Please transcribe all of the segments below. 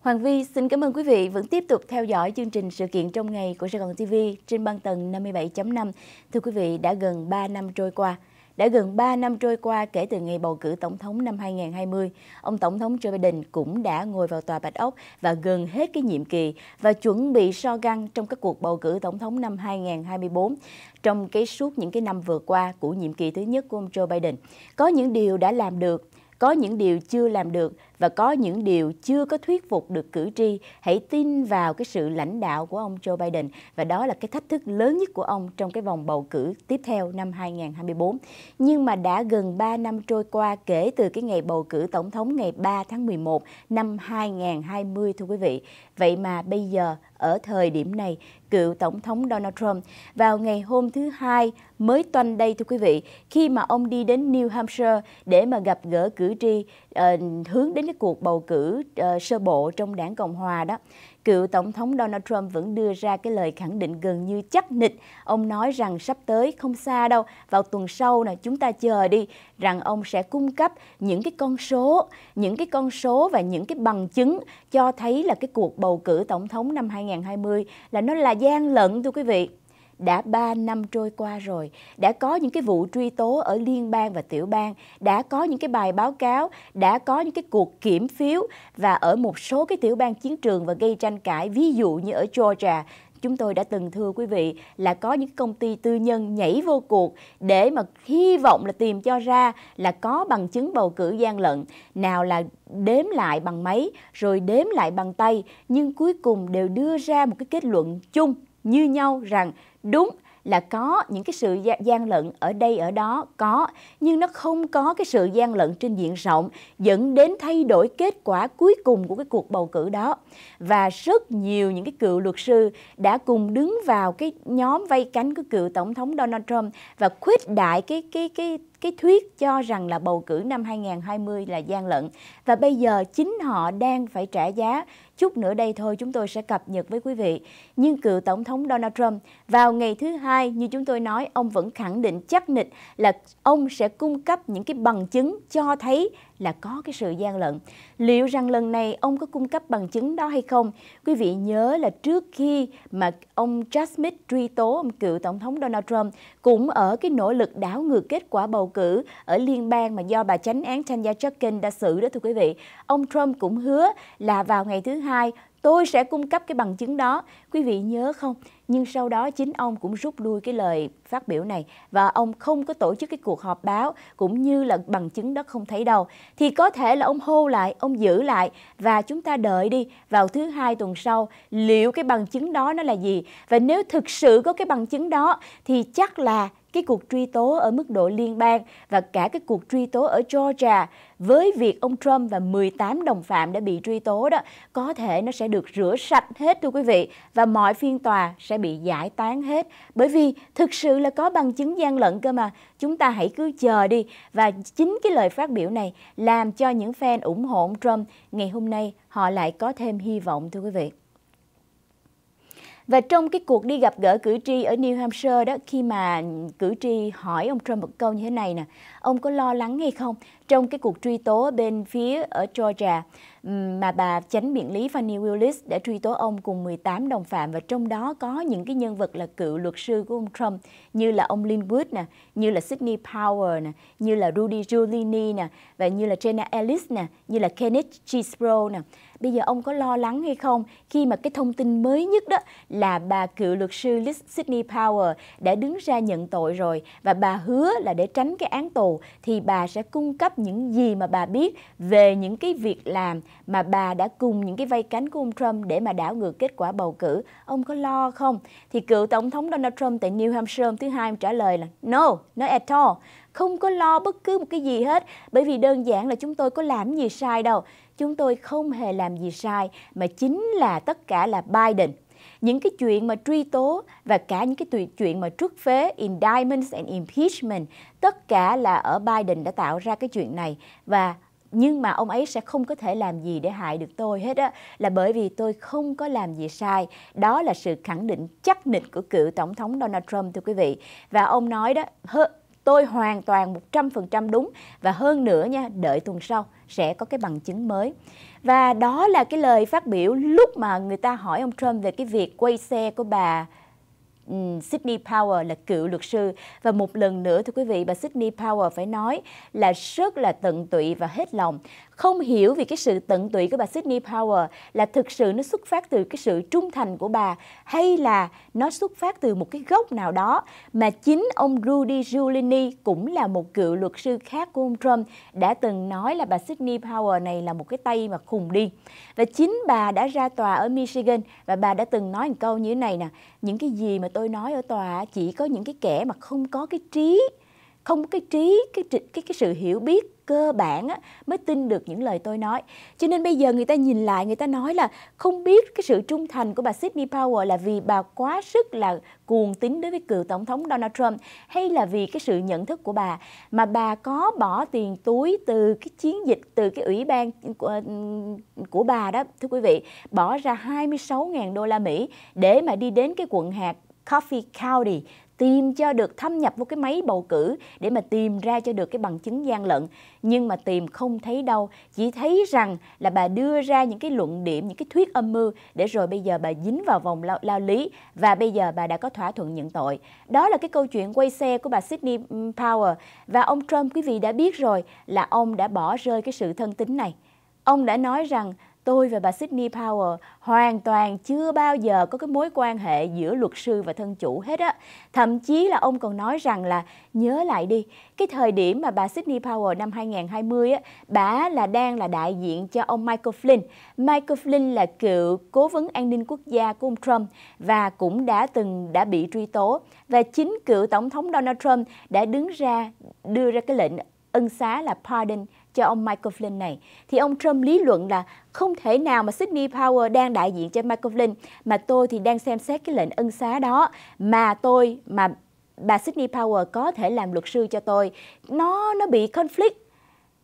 Hoàng Vi xin cảm ơn quý vị vẫn tiếp tục theo dõi chương trình sự kiện trong ngày của Sài Gòn TV trên băng tầng 57.5. Thưa quý vị, đã gần 3 năm trôi qua. Đã gần 3 năm trôi qua kể từ ngày bầu cử tổng thống năm 2020, ông Tổng thống Joe Biden cũng đã ngồi vào tòa Bạch Ốc và gần hết cái nhiệm kỳ và chuẩn bị so găng trong các cuộc bầu cử tổng thống năm 2024. Trong cái suốt những cái năm vừa qua của nhiệm kỳ thứ nhất của ông Joe Biden, có những điều đã làm được, có những điều chưa làm được và có những điều chưa có thuyết phục được cử tri, hãy tin vào cái sự lãnh đạo của ông Joe Biden và đó là cái thách thức lớn nhất của ông trong cái vòng bầu cử tiếp theo năm 2024. Nhưng mà đã gần 3 năm trôi qua kể từ cái ngày bầu cử tổng thống ngày 3 tháng 11 năm 2020 thưa quý vị. Vậy mà bây giờ ở thời điểm này, cựu Tổng thống Donald Trump vào ngày hôm thứ Hai mới toanh đây thưa quý vị, khi mà ông đi đến New Hampshire để mà gặp gỡ cử tri uh, hướng đến cái cuộc bầu cử uh, sơ bộ trong đảng Cộng Hòa đó cựu Tổng thống Donald Trump vẫn đưa ra cái lời khẳng định gần như chắc nịch. Ông nói rằng sắp tới không xa đâu, vào tuần sau là chúng ta chờ đi, rằng ông sẽ cung cấp những cái con số, những cái con số và những cái bằng chứng cho thấy là cái cuộc bầu cử Tổng thống năm 2020 là nó là gian lận thưa quý vị đã 3 năm trôi qua rồi, đã có những cái vụ truy tố ở liên bang và tiểu bang, đã có những cái bài báo cáo, đã có những cái cuộc kiểm phiếu và ở một số cái tiểu bang chiến trường và gây tranh cãi, ví dụ như ở Georgia, chúng tôi đã từng thưa quý vị là có những công ty tư nhân nhảy vô cuộc để mà hy vọng là tìm cho ra là có bằng chứng bầu cử gian lận nào là đếm lại bằng máy rồi đếm lại bằng tay nhưng cuối cùng đều đưa ra một cái kết luận chung như nhau rằng Đúng là có những cái sự gian lận ở đây ở đó có nhưng nó không có cái sự gian lận trên diện rộng dẫn đến thay đổi kết quả cuối cùng của cái cuộc bầu cử đó và rất nhiều những cái cựu luật sư đã cùng đứng vào cái nhóm vây cánh của cựu tổng thống Donald Trump và khuyết đại cái cái cái cái thuyết cho rằng là bầu cử năm 2020 là gian lận và bây giờ chính họ đang phải trả giá. Chút nữa đây thôi chúng tôi sẽ cập nhật với quý vị. Nhưng cựu Tổng thống Donald Trump vào ngày thứ hai như chúng tôi nói ông vẫn khẳng định chắc nịch là ông sẽ cung cấp những cái bằng chứng cho thấy là có cái sự gian lận. Liệu rằng lần này ông có cung cấp bằng chứng đó hay không? Quý vị nhớ là trước khi mà ông Jack truy tố ông cựu Tổng thống Donald Trump cũng ở cái nỗ lực đảo ngược kết quả bầu cử ở liên bang mà do bà chánh án Tanya Chutkin đã xử đó thưa quý vị. Ông Trump cũng hứa là vào ngày thứ hai tôi sẽ cung cấp cái bằng chứng đó. Quý vị nhớ không? Nhưng sau đó chính ông cũng rút lui cái lời phát biểu này và ông không có tổ chức cái cuộc họp báo cũng như là bằng chứng đó không thấy đâu. Thì có thể là ông hô lại, ông giữ lại và chúng ta đợi đi vào thứ hai tuần sau liệu cái bằng chứng đó nó là gì. Và nếu thực sự có cái bằng chứng đó thì chắc là cái cuộc truy tố ở mức độ liên bang và cả cái cuộc truy tố ở Georgia với việc ông Trump và 18 đồng phạm đã bị truy tố đó có thể nó sẽ được rửa sạch hết thưa quý vị và mọi phiên tòa sẽ bị giải tán hết bởi vì thực sự là có bằng chứng gian lận cơ mà chúng ta hãy cứ chờ đi và chính cái lời phát biểu này làm cho những fan ủng hộ ông Trump ngày hôm nay họ lại có thêm hy vọng thưa quý vị. Và trong cái cuộc đi gặp gỡ cử tri ở New Hampshire đó, khi mà cử tri hỏi ông Trump một câu như thế này nè, ông có lo lắng hay không trong cái cuộc truy tố bên phía ở Georgia mà bà chánh biện lý Fannie Willis đã truy tố ông cùng 18 đồng phạm và trong đó có những cái nhân vật là cựu luật sư của ông Trump như là ông Linwood nè, như là Sidney Power nè, như là Rudy Giuliani nè và như là Jenna Ellis nè, như là Kenneth Chisbro nè. Bây giờ ông có lo lắng hay không khi mà cái thông tin mới nhất đó là bà cựu luật sư Liz Sydney Power đã đứng ra nhận tội rồi và bà hứa là để tránh cái án tù thì bà sẽ cung cấp những gì mà bà biết về những cái việc làm mà bà đã cùng những cái vây cánh của ông Trump để mà đảo ngược kết quả bầu cử. Ông có lo không? Thì cựu tổng thống Donald Trump tại New Hampshire thứ hai trả lời là no, not at all không có lo bất cứ một cái gì hết bởi vì đơn giản là chúng tôi có làm gì sai đâu chúng tôi không hề làm gì sai mà chính là tất cả là Biden. Những cái chuyện mà truy tố và cả những cái chuyện mà trút phế indictments and impeachment tất cả là ở Biden đã tạo ra cái chuyện này và nhưng mà ông ấy sẽ không có thể làm gì để hại được tôi hết á là bởi vì tôi không có làm gì sai đó là sự khẳng định chắc nịch của cựu tổng thống Donald Trump thưa quý vị và ông nói đó Tôi hoàn toàn 100% đúng và hơn nữa nha, đợi tuần sau sẽ có cái bằng chứng mới. Và đó là cái lời phát biểu lúc mà người ta hỏi ông Trump về cái việc quay xe của bà Ừ, Sydney Power là cựu luật sư và một lần nữa thưa quý vị bà Sydney Power phải nói là rất là tận tụy và hết lòng không hiểu vì cái sự tận tụy của bà Sydney Power là thực sự nó xuất phát từ cái sự trung thành của bà hay là nó xuất phát từ một cái gốc nào đó mà chính ông Rudy Giuliani cũng là một cựu luật sư khác của ông Trump đã từng nói là bà Sydney Power này là một cái tay mà khùng đi và chính bà đã ra tòa ở Michigan và bà đã từng nói một câu như thế này nè những cái gì mà tôi tôi nói ở tòa chỉ có những cái kẻ mà không có cái trí không có cái trí cái cái cái sự hiểu biết cơ bản á, mới tin được những lời tôi nói cho nên bây giờ người ta nhìn lại người ta nói là không biết cái sự trung thành của bà Sydney Powell là vì bà quá sức là cuồng tín đối với cựu tổng thống Donald Trump hay là vì cái sự nhận thức của bà mà bà có bỏ tiền túi từ cái chiến dịch từ cái ủy ban của, của bà đó thưa quý vị bỏ ra 26.000 đô la Mỹ để mà đi đến cái quận hạt Coffee County tìm cho được thâm nhập vào cái máy bầu cử để mà tìm ra cho được cái bằng chứng gian lận nhưng mà tìm không thấy đâu chỉ thấy rằng là bà đưa ra những cái luận điểm những cái thuyết âm mưu để rồi bây giờ bà dính vào vòng lao, lao lý và bây giờ bà đã có thỏa thuận nhận tội đó là cái câu chuyện quay xe của bà Sydney Power và ông Trump quý vị đã biết rồi là ông đã bỏ rơi cái sự thân tính này ông đã nói rằng tôi và bà Sydney Power hoàn toàn chưa bao giờ có cái mối quan hệ giữa luật sư và thân chủ hết á. Thậm chí là ông còn nói rằng là nhớ lại đi, cái thời điểm mà bà Sydney Power năm 2020 á, bà là đang là đại diện cho ông Michael Flynn. Michael Flynn là cựu cố vấn an ninh quốc gia của ông Trump và cũng đã từng đã bị truy tố và chính cựu tổng thống Donald Trump đã đứng ra đưa ra cái lệnh ân xá là pardon cho ông Michael Flynn này, thì ông Trump lý luận là không thể nào mà Sydney Power đang đại diện cho Michael Flynn mà tôi thì đang xem xét cái lệnh ân xá đó mà tôi mà bà Sydney Power có thể làm luật sư cho tôi. Nó nó bị conflict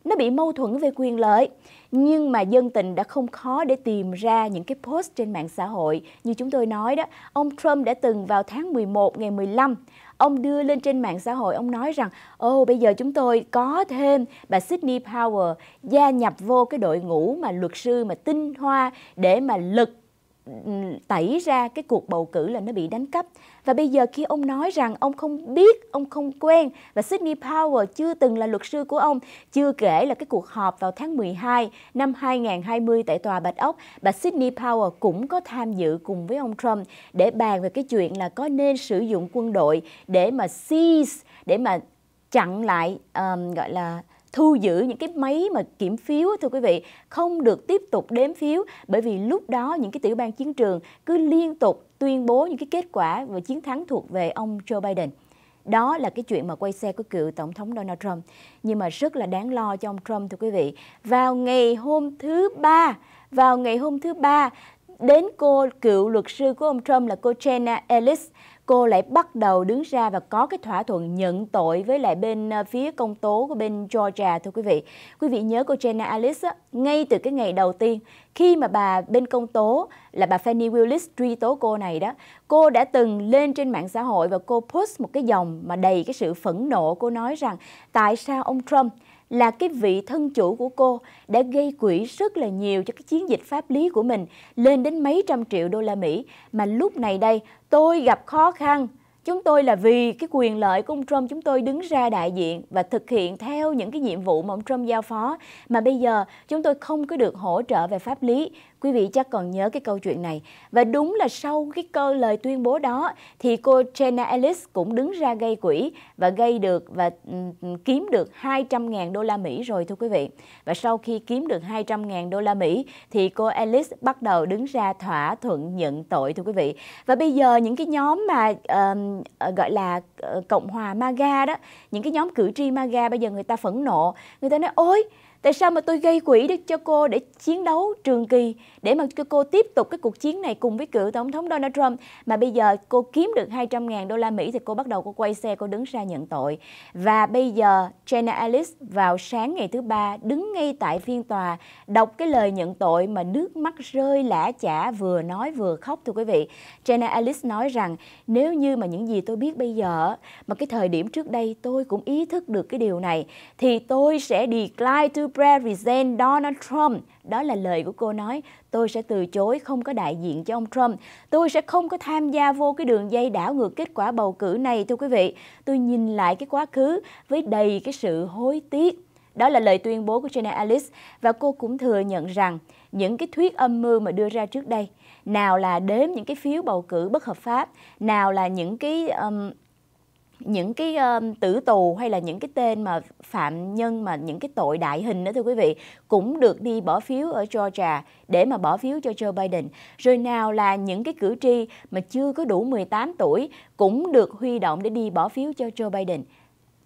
nó bị mâu thuẫn về quyền lợi. Nhưng mà dân tình đã không khó để tìm ra những cái post trên mạng xã hội. Như chúng tôi nói đó, ông Trump đã từng vào tháng 11 ngày 15, ông đưa lên trên mạng xã hội, ông nói rằng Ô oh, bây giờ chúng tôi có thêm bà Sydney Power gia nhập vô cái đội ngũ mà luật sư mà tinh hoa để mà lực tẩy ra cái cuộc bầu cử là nó bị đánh cắp và bây giờ khi ông nói rằng ông không biết ông không quen và Sydney power chưa từng là luật sư của ông chưa kể là cái cuộc họp vào tháng 12 năm 2020 tại tòa Bạch Ốc bà Sydney power cũng có tham dự cùng với ông Trump để bàn về cái chuyện là có nên sử dụng quân đội để mà seize để mà chặn lại um, gọi là thu giữ những cái máy mà kiểm phiếu thưa quý vị không được tiếp tục đếm phiếu bởi vì lúc đó những cái tiểu bang chiến trường cứ liên tục tuyên bố những cái kết quả và chiến thắng thuộc về ông Joe Biden. Đó là cái chuyện mà quay xe của cựu Tổng thống Donald Trump. Nhưng mà rất là đáng lo cho ông Trump thưa quý vị. Vào ngày hôm thứ ba, vào ngày hôm thứ ba, đến cô cựu luật sư của ông Trump là cô Jenna Ellis cô lại bắt đầu đứng ra và có cái thỏa thuận nhận tội với lại bên ờ, phía công tố của bên Georgia thưa quý vị. Quý vị nhớ cô Jenna Alice ngay từ cái ngày đầu tiên khi mà bà bên công tố là bà Fanny Willis truy tố cô này đó, cô đã từng lên trên mạng xã hội và cô post một cái dòng mà đầy cái sự phẫn nộ. Cô nói rằng tại sao ông Trump là cái vị thân chủ của cô đã gây quỹ rất là nhiều cho cái chiến dịch pháp lý của mình lên đến mấy trăm triệu đô la Mỹ mà lúc này đây tôi gặp khó khăn chúng tôi là vì cái quyền lợi của ông Trump chúng tôi đứng ra đại diện và thực hiện theo những cái nhiệm vụ mà ông Trump giao phó mà bây giờ chúng tôi không có được hỗ trợ về pháp lý Quý vị chắc còn nhớ cái câu chuyện này. Và đúng là sau cái cơ lời tuyên bố đó thì cô Jenna Ellis cũng đứng ra gây quỹ và gây được và ừ, kiếm được 200.000 đô la Mỹ rồi thưa quý vị. Và sau khi kiếm được 200.000 đô la Mỹ thì cô Ellis bắt đầu đứng ra thỏa thuận nhận tội thưa quý vị. Và bây giờ những cái nhóm mà uh, gọi là ờ, Cộng hòa MAGA đó, những cái nhóm cử tri MAGA bây giờ người ta phẫn nộ, người ta nói ôi Tại sao mà tôi gây quỹ để cho cô để chiến đấu trường kỳ để mà cô tiếp tục cái cuộc chiến này cùng với cựu tổng thống Donald Trump mà bây giờ cô kiếm được 200.000 đô la Mỹ thì cô bắt đầu cô quay xe cô đứng ra nhận tội và bây giờ Jenna Ellis vào sáng ngày thứ ba đứng ngay tại phiên tòa đọc cái lời nhận tội mà nước mắt rơi lã chả vừa nói vừa khóc thưa quý vị Jenna Ellis nói rằng nếu như mà những gì tôi biết bây giờ mà cái thời điểm trước đây tôi cũng ý thức được cái điều này thì tôi sẽ decline to represent Donald Trump đó là lời của cô nói, tôi sẽ từ chối không có đại diện cho ông Trump. Tôi sẽ không có tham gia vô cái đường dây đảo ngược kết quả bầu cử này thưa quý vị. Tôi nhìn lại cái quá khứ với đầy cái sự hối tiếc. Đó là lời tuyên bố của Jenna Alice và cô cũng thừa nhận rằng những cái thuyết âm mưu mà đưa ra trước đây, nào là đếm những cái phiếu bầu cử bất hợp pháp, nào là những cái um, những cái um, tử tù hay là những cái tên mà phạm nhân mà những cái tội đại hình đó thưa quý vị cũng được đi bỏ phiếu ở Georgia để mà bỏ phiếu cho Joe Biden. Rồi nào là những cái cử tri mà chưa có đủ 18 tuổi cũng được huy động để đi bỏ phiếu cho Joe Biden.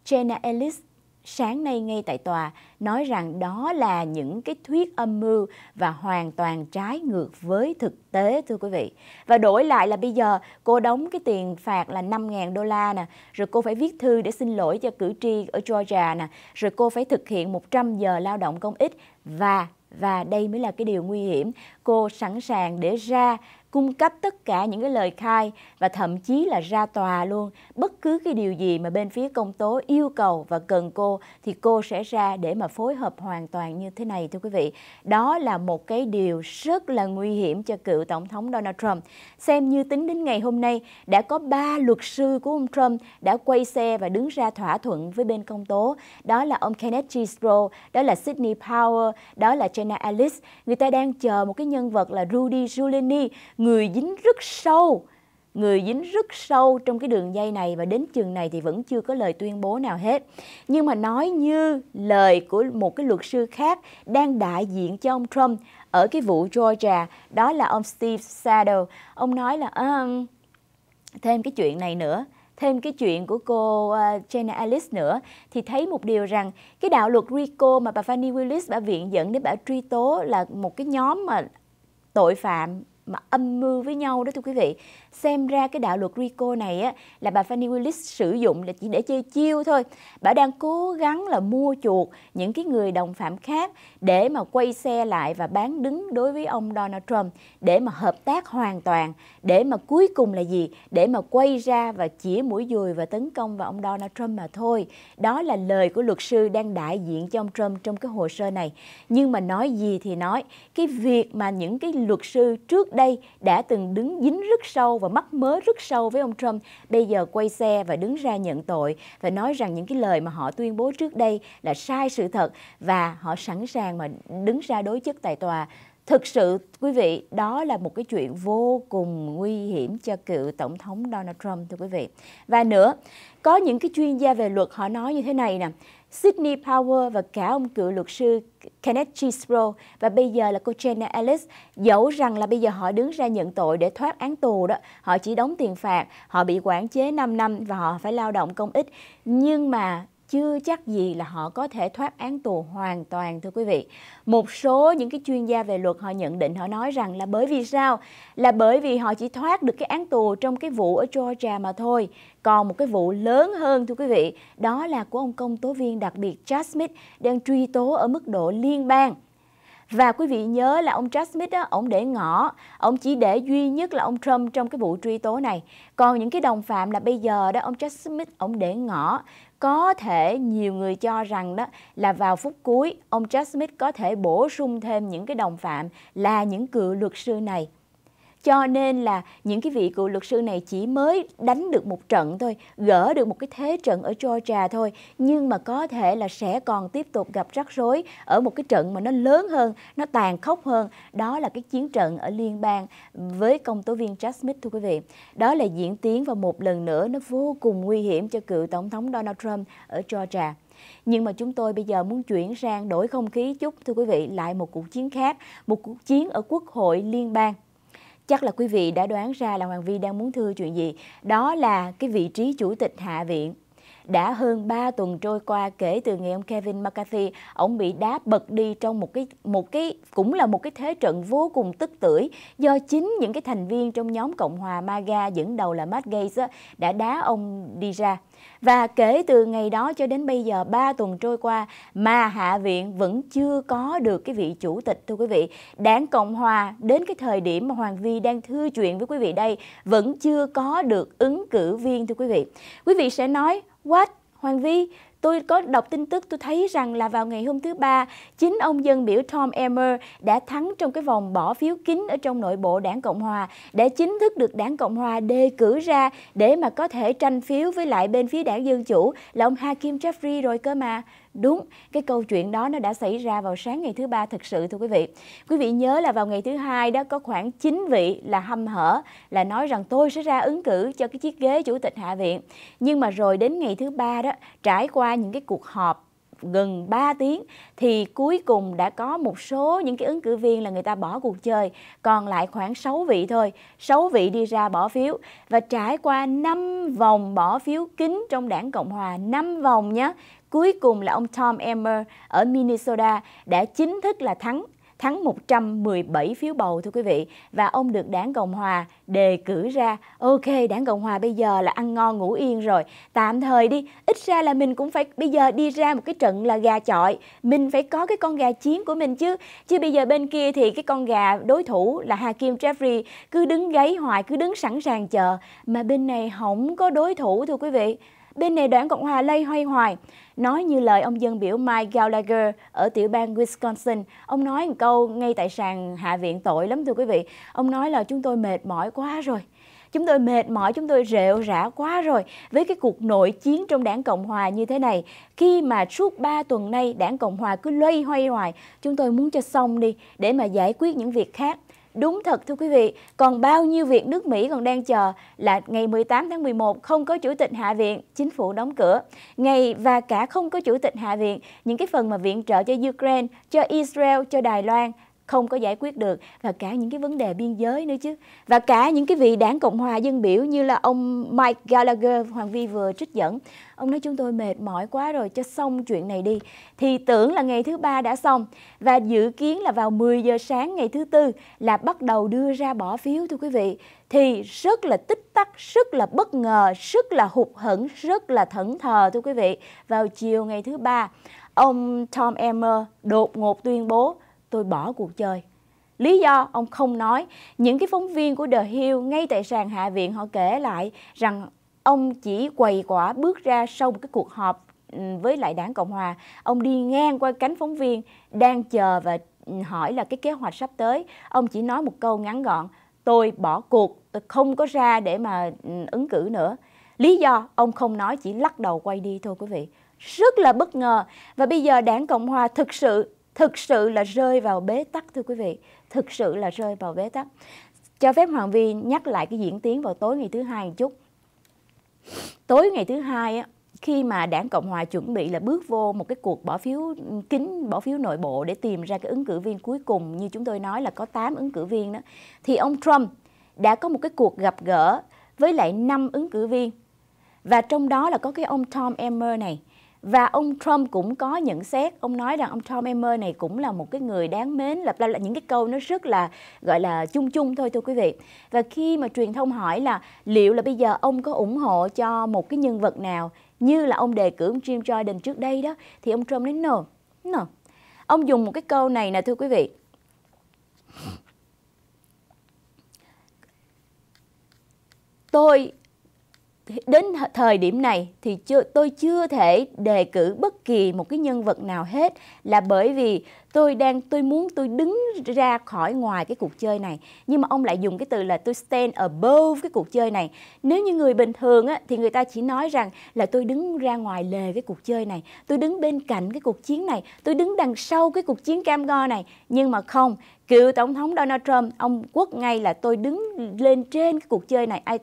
Jenna Ellis sáng nay ngay tại tòa nói rằng đó là những cái thuyết âm mưu và hoàn toàn trái ngược với thực tế thưa quý vị. Và đổi lại là bây giờ cô đóng cái tiền phạt là 5.000 đô la nè, rồi cô phải viết thư để xin lỗi cho cử tri ở Georgia nè, rồi cô phải thực hiện 100 giờ lao động công ích và và đây mới là cái điều nguy hiểm cô sẵn sàng để ra cung cấp tất cả những cái lời khai và thậm chí là ra tòa luôn. Bất cứ cái điều gì mà bên phía công tố yêu cầu và cần cô thì cô sẽ ra để mà phối hợp hoàn toàn như thế này thưa quý vị. Đó là một cái điều rất là nguy hiểm cho cựu Tổng thống Donald Trump. Xem như tính đến ngày hôm nay đã có ba luật sư của ông Trump đã quay xe và đứng ra thỏa thuận với bên công tố. Đó là ông Kenneth G. Stroh, đó là Sidney Powell, đó là Jenna Ellis. Người ta đang chờ một cái nhân vật là Rudy Giuliani, người dính rất sâu người dính rất sâu trong cái đường dây này và đến chừng này thì vẫn chưa có lời tuyên bố nào hết. Nhưng mà nói như lời của một cái luật sư khác đang đại diện cho ông Trump ở cái vụ Georgia, đó là ông Steve Saddle. Ông nói là à, thêm cái chuyện này nữa, thêm cái chuyện của cô ờ, Jenna Alice nữa thì thấy một điều rằng cái đạo luật RICO mà bà Fanny Willis bà viện dẫn để bà truy tố là một cái nhóm mà tội phạm mà âm mưu với nhau đó thưa quý vị. Xem ra cái đạo luật RICO này á, là bà Fanny Willis sử dụng là chỉ để chơi chiêu thôi. Bà đang cố gắng là mua chuộc những cái người đồng phạm khác để mà quay xe lại và bán đứng đối với ông Donald Trump để mà hợp tác hoàn toàn, để mà cuối cùng là gì? Để mà quay ra và chỉ mũi dùi và tấn công vào ông Donald Trump mà thôi. Đó là lời của luật sư đang đại diện cho ông Trump trong cái hồ sơ này. Nhưng mà nói gì thì nói, cái việc mà những cái luật sư trước đây đây đã từng đứng dính rất sâu và mắc mớ rất sâu với ông Trump bây giờ quay xe và đứng ra nhận tội và nói rằng những cái lời mà họ tuyên bố trước đây là sai sự thật và họ sẵn sàng mà đứng ra đối chất tại tòa Thực sự, quý vị, đó là một cái chuyện vô cùng nguy hiểm cho cựu Tổng thống Donald Trump, thưa quý vị. Và nữa, có những cái chuyên gia về luật họ nói như thế này nè, Sydney Power và cả ông cựu luật sư Kenneth Chisbro và bây giờ là cô Jenna Ellis. Dẫu rằng là bây giờ họ đứng ra nhận tội để thoát án tù đó, họ chỉ đóng tiền phạt, họ bị quản chế 5 năm và họ phải lao động công ích. Nhưng mà chưa chắc gì là họ có thể thoát án tù hoàn toàn thưa quý vị. Một số những cái chuyên gia về luật họ nhận định họ nói rằng là bởi vì sao? Là bởi vì họ chỉ thoát được cái án tù trong cái vụ ở Georgia mà thôi. Còn một cái vụ lớn hơn thưa quý vị, đó là của ông công tố viên đặc biệt Chad Smith đang truy tố ở mức độ liên bang. Và quý vị nhớ là ông Chad Smith á, ông để ngỏ, ông chỉ để duy nhất là ông Trump trong cái vụ truy tố này. Còn những cái đồng phạm là bây giờ đó ông Chad Smith ông để ngỏ có thể nhiều người cho rằng đó là vào phút cuối ông Jack Smith có thể bổ sung thêm những cái đồng phạm là những cựu luật sư này cho nên là những cái vị cựu luật sư này chỉ mới đánh được một trận thôi gỡ được một cái thế trận ở Georgia thôi nhưng mà có thể là sẽ còn tiếp tục gặp rắc rối ở một cái trận mà nó lớn hơn nó tàn khốc hơn đó là cái chiến trận ở liên bang với công tố viên Jack Smith thưa quý vị đó là diễn tiến và một lần nữa nó vô cùng nguy hiểm cho cựu tổng thống Donald Trump ở Georgia nhưng mà chúng tôi bây giờ muốn chuyển sang đổi không khí chút thưa quý vị lại một cuộc chiến khác, một cuộc chiến ở Quốc hội liên bang chắc là quý vị đã đoán ra là Hoàng Vi đang muốn thưa chuyện gì. Đó là cái vị trí chủ tịch Hạ viện. Đã hơn 3 tuần trôi qua kể từ ngày ông Kevin McCarthy, ông bị đá bật đi trong một cái một cái cũng là một cái thế trận vô cùng tức tưởi do chính những cái thành viên trong nhóm Cộng hòa MAGA dẫn đầu là Matt Gaetz đã đá ông đi ra. Và kể từ ngày đó cho đến bây giờ 3 tuần trôi qua mà Hạ viện vẫn chưa có được cái vị chủ tịch thưa quý vị. Đảng Cộng hòa đến cái thời điểm mà Hoàng Vi đang thư chuyện với quý vị đây vẫn chưa có được ứng cử viên thưa quý vị. Quý vị sẽ nói What? Hoàng Vi, tôi có đọc tin tức tôi thấy rằng là vào ngày hôm thứ Ba, chính ông dân biểu Tom Emmer đã thắng trong cái vòng bỏ phiếu kín ở trong nội bộ đảng Cộng Hòa đã chính thức được đảng Cộng Hòa đề cử ra để mà có thể tranh phiếu với lại bên phía đảng Dân Chủ là ông Hakim Jeffrey rồi cơ mà. Đúng, cái câu chuyện đó nó đã xảy ra vào sáng ngày thứ ba thực sự thưa quý vị. Quý vị nhớ là vào ngày thứ hai đó có khoảng 9 vị là hâm hở là nói rằng tôi sẽ ra ứng cử cho cái chiếc ghế chủ tịch Hạ viện. Nhưng mà rồi đến ngày thứ ba đó, trải qua những cái cuộc họp gần 3 tiếng thì cuối cùng đã có một số những cái ứng cử viên là người ta bỏ cuộc chơi, còn lại khoảng 6 vị thôi, 6 vị đi ra bỏ phiếu và trải qua 5 vòng bỏ phiếu kín trong đảng Cộng hòa, 5 vòng nhé. Cuối cùng là ông Tom Emmer ở Minnesota đã chính thức là thắng thắng 117 phiếu bầu thưa quý vị và ông được đảng Cộng Hòa đề cử ra ok đảng Cộng Hòa bây giờ là ăn ngon ngủ yên rồi tạm thời đi ít ra là mình cũng phải bây giờ đi ra một cái trận là gà chọi mình phải có cái con gà chiến của mình chứ chứ bây giờ bên kia thì cái con gà đối thủ là Hakim Jeffrey cứ đứng gáy hoài cứ đứng sẵn sàng chờ mà bên này không có đối thủ thưa quý vị bên này đảng Cộng hòa lây hoay hoài. Nói như lời ông dân biểu Mike Gallagher ở tiểu bang Wisconsin, ông nói một câu ngay tại sàn Hạ viện tội lắm thưa quý vị. Ông nói là chúng tôi mệt mỏi quá rồi chúng tôi mệt mỏi chúng tôi rệu rã quá rồi với cái cuộc nội chiến trong đảng cộng hòa như thế này khi mà suốt 3 tuần nay đảng cộng hòa cứ lây hoay hoài chúng tôi muốn cho xong đi để mà giải quyết những việc khác Đúng thật thưa quý vị, còn bao nhiêu việc nước Mỹ còn đang chờ là ngày 18 tháng 11 không có chủ tịch Hạ viện, chính phủ đóng cửa. Ngày và cả không có chủ tịch Hạ viện, những cái phần mà viện trợ cho Ukraine, cho Israel, cho Đài Loan không có giải quyết được và cả những cái vấn đề biên giới nữa chứ và cả những cái vị đảng cộng hòa dân biểu như là ông Mike Gallagher Hoàng Vi vừa trích dẫn ông nói chúng tôi mệt mỏi quá rồi cho xong chuyện này đi thì tưởng là ngày thứ ba đã xong và dự kiến là vào 10 giờ sáng ngày thứ tư là bắt đầu đưa ra bỏ phiếu thưa quý vị thì rất là tích tắc, rất là bất ngờ, rất là hụt hẫng, rất là thẫn thờ thưa quý vị. Vào chiều ngày thứ ba, ông Tom Emmer đột ngột tuyên bố tôi bỏ cuộc chơi. Lý do ông không nói, những cái phóng viên của The Hill ngay tại sàn Hạ viện họ kể lại rằng ông chỉ quầy quả bước ra sau một cái cuộc họp ừ, với lại đảng Cộng Hòa. Ông đi ngang qua cánh phóng viên đang chờ và ừ, hỏi là cái kế hoạch sắp tới. Ông chỉ nói một câu ngắn gọn, tôi bỏ cuộc, tôi không có ra để mà ừ, ứng cử nữa. Lý do ông không nói chỉ lắc đầu quay đi thôi quý vị. Rất là bất ngờ và bây giờ đảng Cộng Hòa thực sự thực sự là rơi vào bế tắc thưa quý vị thực sự là rơi vào bế tắc cho phép hoàng vi nhắc lại cái diễn tiến vào tối ngày thứ hai một chút tối ngày thứ hai á, khi mà đảng cộng hòa chuẩn bị là bước vô một cái cuộc bỏ phiếu kín bỏ phiếu nội bộ để tìm ra cái ứng cử viên cuối cùng như chúng tôi nói là có 8 ứng cử viên đó thì ông trump đã có một cái cuộc gặp gỡ với lại năm ứng cử viên và trong đó là có cái ông tom emmer này và ông Trump cũng có nhận xét ông nói rằng ông Tom Emmer này cũng là một cái người đáng mến lập lặp lại là những cái câu nó rất là gọi là chung chung thôi thưa quý vị và khi mà truyền thông hỏi là liệu là bây giờ ông có ủng hộ cho một cái nhân vật nào như là ông đề cử ông Jim Jordan trước đây đó thì ông Trump nói no no ông dùng một cái câu này nè thưa quý vị tôi đến thời điểm này thì chưa, tôi chưa thể đề cử bất kỳ một cái nhân vật nào hết là bởi vì tôi đang tôi muốn tôi đứng ra khỏi ngoài cái cuộc chơi này nhưng mà ông lại dùng cái từ là tôi stand above cái cuộc chơi này nếu như người bình thường á, thì người ta chỉ nói rằng là tôi đứng ra ngoài lề cái cuộc chơi này tôi đứng bên cạnh cái cuộc chiến này tôi đứng đằng sau cái cuộc chiến cam go này nhưng mà không cựu tổng thống Donald Trump ông quất ngay là tôi đứng lên trên cái cuộc chơi này I,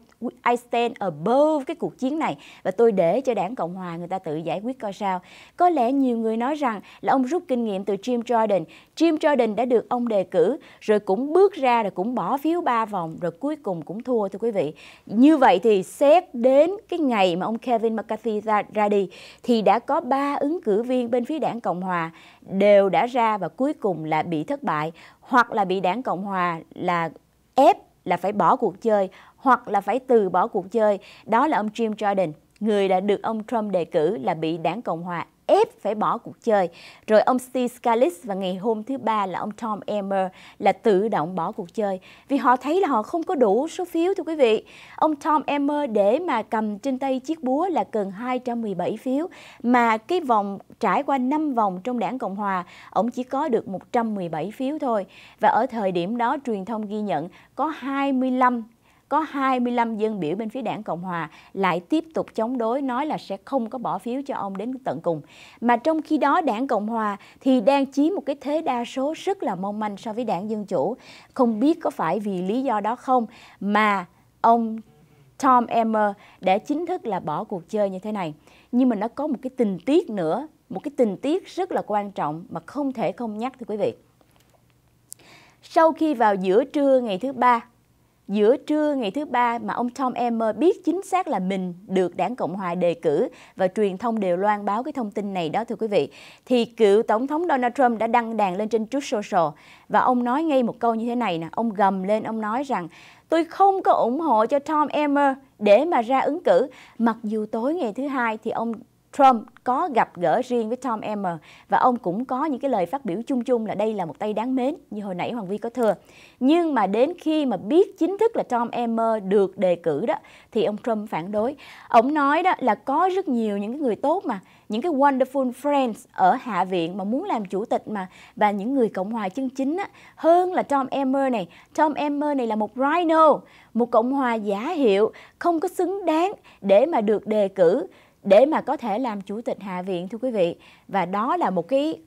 I stand above cái cuộc chiến này và tôi để cho đảng Cộng hòa người ta tự giải quyết coi sao có lẽ nhiều người nói rằng là ông rút kinh nghiệm từ Jim Jordan Jim Jordan đã được ông đề cử rồi cũng bước ra rồi cũng bỏ phiếu ba vòng rồi cuối cùng cũng thua thưa quý vị như vậy thì xét đến cái ngày mà ông Kevin McCarthy ra, ra đi thì đã có ba ứng cử viên bên phía đảng Cộng hòa đều đã ra và cuối cùng là bị thất bại hoặc là bị đảng Cộng Hòa là ép là phải bỏ cuộc chơi hoặc là phải từ bỏ cuộc chơi. Đó là ông Jim Jordan, người đã được ông Trump đề cử là bị đảng Cộng Hòa ép phải bỏ cuộc chơi. Rồi ông Steve Scalise và ngày hôm thứ ba là ông Tom Emmer là tự động bỏ cuộc chơi vì họ thấy là họ không có đủ số phiếu thưa quý vị. Ông Tom Emmer để mà cầm trên tay chiếc búa là cần 217 phiếu mà cái vòng trải qua 5 vòng trong đảng Cộng Hòa ông chỉ có được 117 phiếu thôi. Và ở thời điểm đó truyền thông ghi nhận có 25 có 25 dân biểu bên phía đảng Cộng Hòa lại tiếp tục chống đối nói là sẽ không có bỏ phiếu cho ông đến tận cùng. Mà trong khi đó đảng Cộng Hòa thì đang chiếm một cái thế đa số rất là mong manh so với đảng Dân Chủ. Không biết có phải vì lý do đó không mà ông Tom Emmer đã chính thức là bỏ cuộc chơi như thế này. Nhưng mà nó có một cái tình tiết nữa, một cái tình tiết rất là quan trọng mà không thể không nhắc thưa quý vị. Sau khi vào giữa trưa ngày thứ ba, giữa trưa ngày thứ ba mà ông Tom Emmer biết chính xác là mình được đảng Cộng Hòa đề cử và truyền thông đều loan báo cái thông tin này đó thưa quý vị, thì cựu Tổng thống Donald Trump đã đăng đàn lên trên Truth Social và ông nói ngay một câu như thế này nè, ông gầm lên, ông nói rằng tôi không có ủng hộ cho Tom Emmer để mà ra ứng cử. Mặc dù tối ngày thứ hai thì ông Trump có gặp gỡ riêng với Tom Emmer và ông cũng có những cái lời phát biểu chung chung là đây là một tay đáng mến như hồi nãy Hoàng Vi có thừa. Nhưng mà đến khi mà biết chính thức là Tom Emmer được đề cử đó thì ông Trump phản đối. Ông nói đó là có rất nhiều những cái người tốt mà, những cái wonderful friends ở Hạ viện mà muốn làm chủ tịch mà và những người Cộng hòa chân chính á, hơn là Tom Emmer này. Tom Emmer này là một rhino, một Cộng hòa giả hiệu, không có xứng đáng để mà được đề cử để mà có thể làm chủ tịch hạ viện thưa quý vị và đó là một cái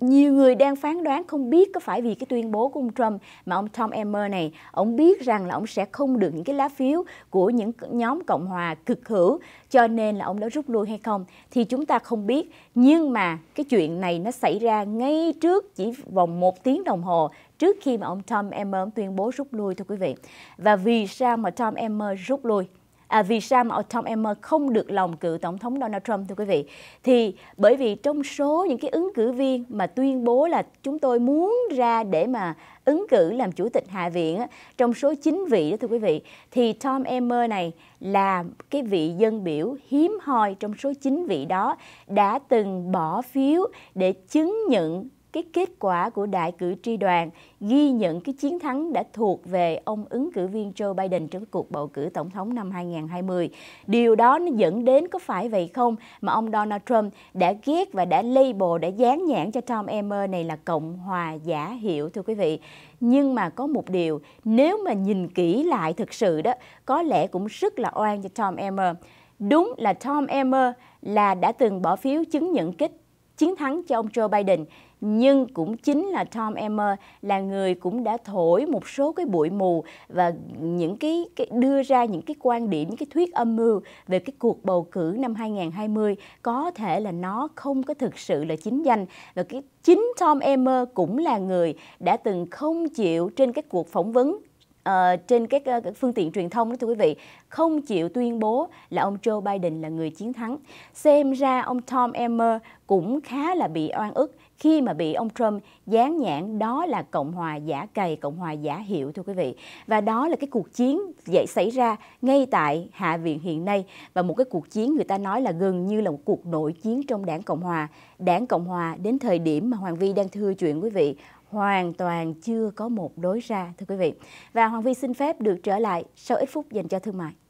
nhiều người đang phán đoán không biết có phải vì cái tuyên bố của ông Trump mà ông Tom Emmer này ông biết rằng là ông sẽ không được những cái lá phiếu của những nhóm cộng hòa cực hữu cho nên là ông đã rút lui hay không thì chúng ta không biết nhưng mà cái chuyện này nó xảy ra ngay trước chỉ vòng một tiếng đồng hồ trước khi mà ông Tom Emmer tuyên bố rút lui thưa quý vị và vì sao mà Tom Emmer rút lui à, vì sao mà Tom Emmer không được lòng cựu tổng thống Donald Trump thưa quý vị thì bởi vì trong số những cái ứng cử viên mà tuyên bố là chúng tôi muốn ra để mà ứng cử làm chủ tịch hạ viện trong số 9 vị đó thưa quý vị thì Tom Emmer này là cái vị dân biểu hiếm hoi trong số 9 vị đó đã từng bỏ phiếu để chứng nhận cái kết quả của đại cử tri đoàn ghi nhận cái chiến thắng đã thuộc về ông ứng cử viên Joe Biden trong cuộc bầu cử tổng thống năm 2020. Điều đó nó dẫn đến có phải vậy không mà ông Donald Trump đã ghét và đã label, đã dán nhãn cho Tom Emmer này là Cộng hòa giả hiệu thưa quý vị. Nhưng mà có một điều, nếu mà nhìn kỹ lại thực sự đó, có lẽ cũng rất là oan cho Tom Emmer. Đúng là Tom Emmer là đã từng bỏ phiếu chứng nhận kích chiến thắng cho ông Joe Biden nhưng cũng chính là Tom Emmer là người cũng đã thổi một số cái bụi mù và những cái, cái đưa ra những cái quan điểm những cái thuyết âm mưu về cái cuộc bầu cử năm 2020 có thể là nó không có thực sự là chính danh và cái chính Tom Emmer cũng là người đã từng không chịu trên các cuộc phỏng vấn uh, trên các, uh, các phương tiện truyền thông đó thưa quý vị không chịu tuyên bố là ông Joe Biden là người chiến thắng xem ra ông Tom Emmer cũng khá là bị oan ức khi mà bị ông Trump dán nhãn đó là Cộng hòa giả cày, Cộng hòa giả hiệu thưa quý vị. Và đó là cái cuộc chiến dậy xảy ra ngay tại Hạ viện hiện nay và một cái cuộc chiến người ta nói là gần như là một cuộc nội chiến trong đảng Cộng hòa. Đảng Cộng hòa đến thời điểm mà Hoàng Vi đang thưa chuyện quý vị, hoàn toàn chưa có một đối ra thưa quý vị. Và Hoàng Vi xin phép được trở lại sau ít phút dành cho thương mại.